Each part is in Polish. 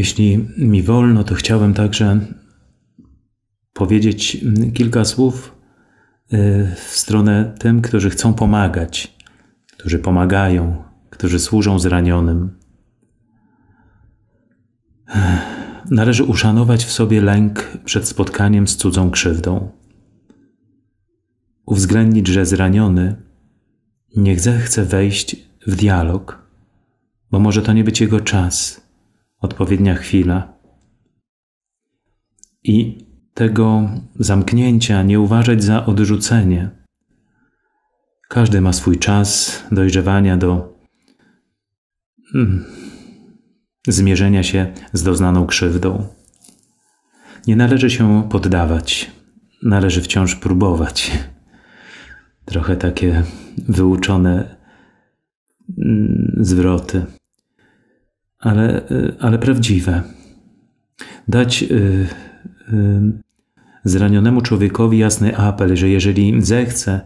Jeśli mi wolno, to chciałem także powiedzieć kilka słów y, w stronę tym, którzy chcą pomagać, którzy pomagają, którzy służą zranionym. Należy uszanować w sobie lęk przed spotkaniem z cudzą krzywdą. Uwzględnić, że zraniony nie zechce wejść w dialog, bo może to nie być jego czas odpowiednia chwila. I tego zamknięcia nie uważać za odrzucenie. Każdy ma swój czas dojrzewania do hmm, zmierzenia się z doznaną krzywdą. Nie należy się poddawać, należy wciąż próbować. Trochę takie wyuczone mm, zwroty ale, y, ale prawdziwe. Dać y, y, zranionemu człowiekowi jasny apel, że jeżeli zechce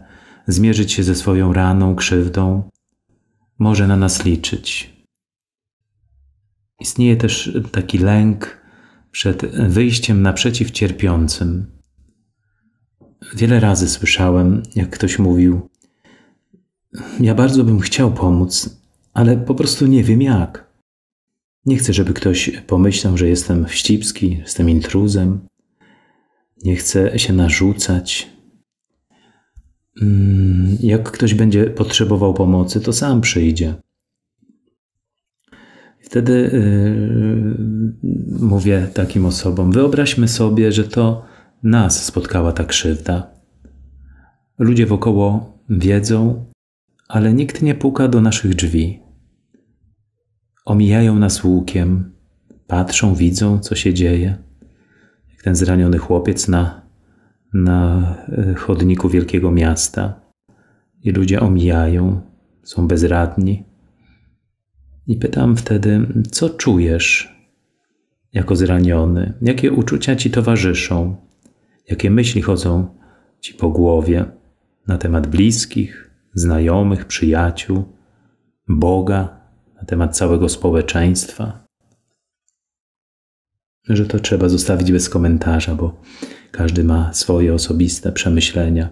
zmierzyć się ze swoją raną, krzywdą, może na nas liczyć. Istnieje też taki lęk przed wyjściem naprzeciw cierpiącym. Wiele razy słyszałem, jak ktoś mówił: Ja bardzo bym chciał pomóc, ale po prostu nie wiem jak. Nie chcę, żeby ktoś pomyślał, że jestem wścibski, jestem intruzem. Nie chcę się narzucać. Mm, jak ktoś będzie potrzebował pomocy, to sam przyjdzie. Wtedy yy, mówię takim osobom: wyobraźmy sobie, że to nas spotkała ta krzywda. Ludzie wokoło wiedzą, ale nikt nie puka do naszych drzwi. Omijają nas łukiem, patrzą, widzą, co się dzieje. Jak ten zraniony chłopiec na, na e, chodniku wielkiego miasta. I ludzie omijają, są bezradni. I pytam wtedy, co czujesz jako zraniony? Jakie uczucia ci towarzyszą? Jakie myśli chodzą ci po głowie na temat bliskich, znajomych, przyjaciół, Boga, na temat całego społeczeństwa, że to trzeba zostawić bez komentarza, bo każdy ma swoje osobiste przemyślenia.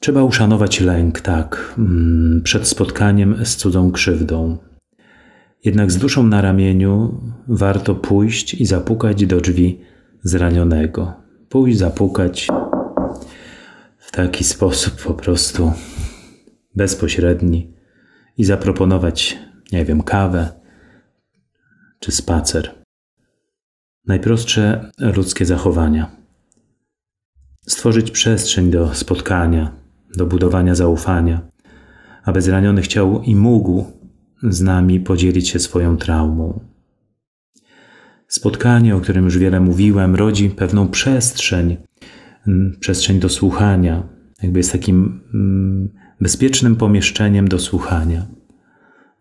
Trzeba uszanować lęk, tak, mm, przed spotkaniem z cudzą krzywdą. Jednak z duszą na ramieniu warto pójść i zapukać do drzwi zranionego. Pójść, zapukać w taki sposób po prostu bezpośredni i zaproponować, nie wiem, kawę czy spacer. Najprostsze ludzkie zachowania. Stworzyć przestrzeń do spotkania, do budowania zaufania, aby zraniony chciał i mógł z nami podzielić się swoją traumą. Spotkanie, o którym już wiele mówiłem, rodzi pewną przestrzeń, mm, przestrzeń do słuchania, jakby jest takim mm, bezpiecznym pomieszczeniem do słuchania.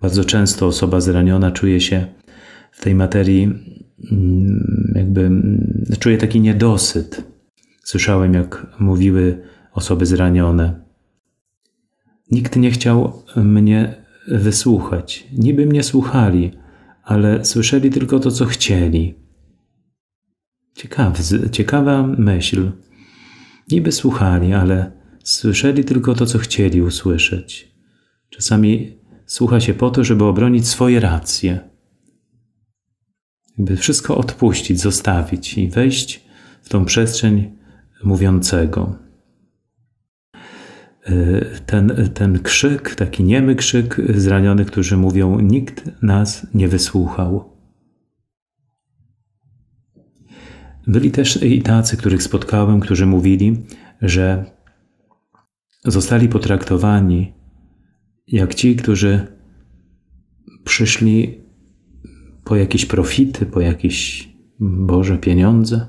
Bardzo często osoba zraniona czuje się w tej materii, mm, jakby mm, czuje taki niedosyt. Słyszałem, jak mówiły osoby zranione. Nikt nie chciał mnie wysłuchać. Niby mnie słuchali, ale słyszeli tylko to, co chcieli. ciekawa myśl. Niby słuchali, ale Słyszeli tylko to, co chcieli usłyszeć. Czasami słucha się po to, żeby obronić swoje racje. Jakby wszystko odpuścić, zostawić i wejść w tą przestrzeń mówiącego. E, ten, ten krzyk, taki niemy krzyk zranionych, którzy mówią: Nikt nas nie wysłuchał. Byli też i tacy, których spotkałem, którzy mówili, że zostali potraktowani jak ci, którzy przyszli po jakieś profity, po jakieś Boże pieniądze.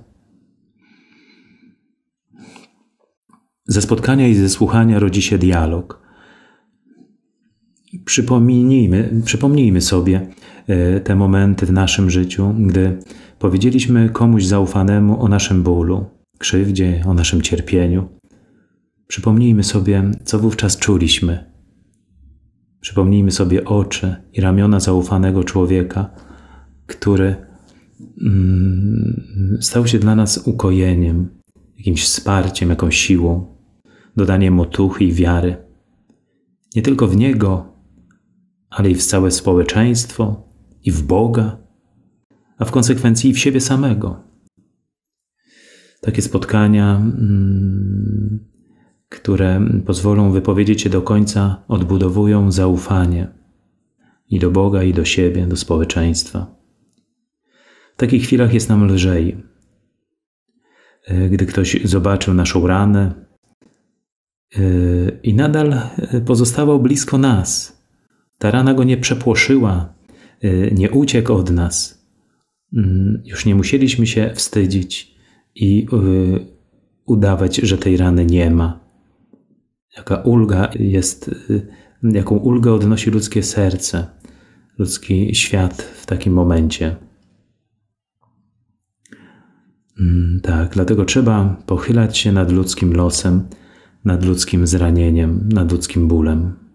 Ze spotkania i ze słuchania rodzi się dialog. Przypomnijmy, przypomnijmy sobie e, te momenty w naszym życiu, gdy powiedzieliśmy komuś zaufanemu o naszym bólu, krzywdzie, o naszym cierpieniu. Przypomnijmy sobie, co wówczas czuliśmy. Przypomnijmy sobie oczy i ramiona zaufanego człowieka, który mm, stał się dla nas ukojeniem, jakimś wsparciem, jakąś siłą, dodaniem otuchy i wiary. Nie tylko w Niego, ale i w całe społeczeństwo, i w Boga, a w konsekwencji i w siebie samego. Takie spotkania mm, które pozwolą wypowiedzieć się do końca, odbudowują zaufanie i do Boga, i do siebie, do społeczeństwa. W takich chwilach jest nam lżej. E, gdy ktoś zobaczył naszą ranę e, i nadal e, pozostawał blisko nas, ta rana go nie przepłoszyła, nie uciekł od nas. Mm, już nie musieliśmy się wstydzić i udawać, że tej rany nie ma jaka ulga jest, y, jaką ulgę odnosi ludzkie serce, ludzki świat w takim momencie. Mm, tak, dlatego trzeba pochylać się nad ludzkim losem, nad ludzkim zranieniem, nad ludzkim bólem.